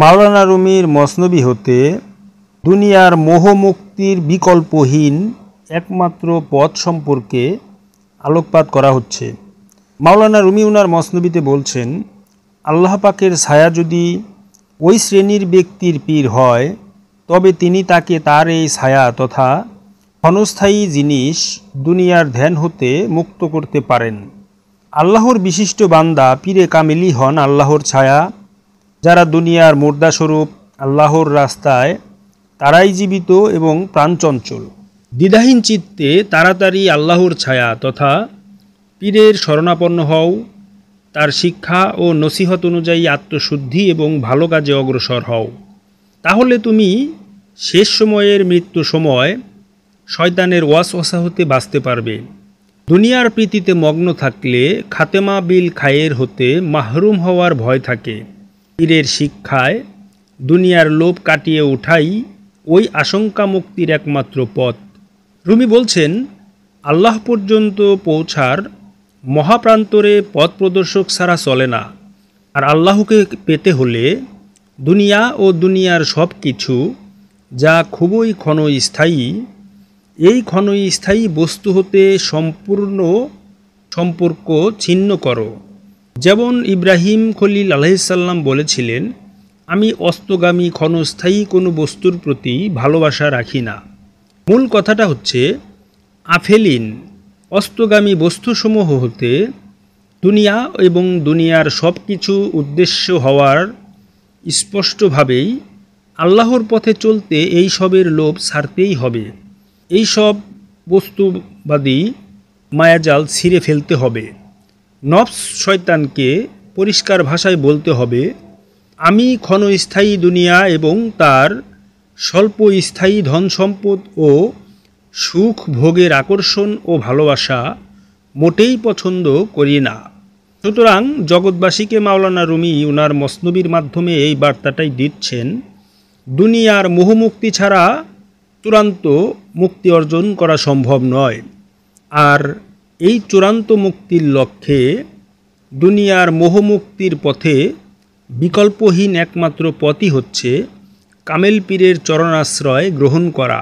মাওলানা রুমির মসনবী হতে দুনিয়ার মোহমুক্তির বিকল্পহীন একমাত্র পথ সম্পর্কে আলোকপাত করা হচ্ছে মাওলানা রুমি উনার মসনবীতে বলছেন আল্লাহ পাকের ছায়া যদি ওই শ্রেণীর ব্যক্তির পীর হয় তবে তিনি তাকে তার এই ছায়া তথা ক্ষণস্থায়ী জিনিস দুনিয়ার ধ্যান হতে মুক্ত করতে পারেন আল্লাহর বিশিষ্ট বান্দা পীরে কামিলি হন আল্লাহর ছায়া যারা দুনিয়ার মুর্দাস্বরূপ আল্লাহর রাস্তায় তারাই জীবিত এবং প্রাণচঞ্চল দ্বিধাহীন চিত্তে তাড়াতাড়ি আল্লাহর ছায়া তথা পীরের শরণাপন্ন হও তার শিক্ষা ও নসিহত অনুযায়ী আত্মশুদ্ধি এবং ভালো কাজে অগ্রসর হও তাহলে তুমি শেষ সময়ের মৃত্যু সময় শয়তানের ওয়াস ওসা হতে বাঁচতে পারবে দুনিয়ার প্রীতিতে মগ্ন থাকলে খাতেমা বিল খায়ের হতে মাহরুম হওয়ার ভয় থাকে পীরের শিক্ষায় দুনিয়ার লোভ কাটিয়ে ওঠাই ওই আশঙ্কা মুক্তির একমাত্র পথ রুমি বলছেন আল্লাহ পর্যন্ত পৌঁছার মহাপ্রান্তরে পথ প্রদর্শক ছাড়া চলে না আর আল্লাহকে পেতে হলে দুনিয়া ও দুনিয়ার সব কিছু যা খুবই ক্ষণস্থায়ী এই ক্ষণস্থায়ী বস্তু হতে সম্পূর্ণ সম্পর্ক ছিন্ন করো যেমন ইব্রাহিম খলিল আলাইসাল্লাম বলেছিলেন আমি অস্তগামী ক্ষণস্থায়ী কোনো বস্তুর প্রতি ভালোবাসা রাখি না মূল কথাটা হচ্ছে আফেলিন অস্তগামী বস্তুসমূহ হতে দুনিয়া এবং দুনিয়ার সব কিছু উদ্দেশ্য হওয়ার স্পষ্টভাবেই আল্লাহর পথে চলতে এই সবের লোভ ছাড়তেই হবে এই সব বস্তুবাদী মায়াজাল ছিঁড়ে ফেলতে হবে নবস শয়তানকে পরিষ্কার ভাষায় বলতে হবে আমি ক্ষণস্থায়ী দুনিয়া এবং তার স্বল্প স্থায়ী ধন সম্পদ ও সুখ ভোগের আকর্ষণ ও ভালোবাসা মোটেই পছন্দ করি না সুতরাং জগৎবাসীকে মাওলানা রুমি উনার মসনবির মাধ্যমে এই বার্তাটাই দিচ্ছেন দুনিয়ার মোহমুক্তি ছাড়া চূড়ান্ত মুক্তি অর্জন করা সম্ভব নয় আর এই চূড়ান্ত মুক্তির লক্ষ্যে দুনিয়ার মোহমুক্তির পথে বিকল্পহীন একমাত্র পথই হচ্ছে কামেল পীরের চরণাশ্রয় গ্রহণ করা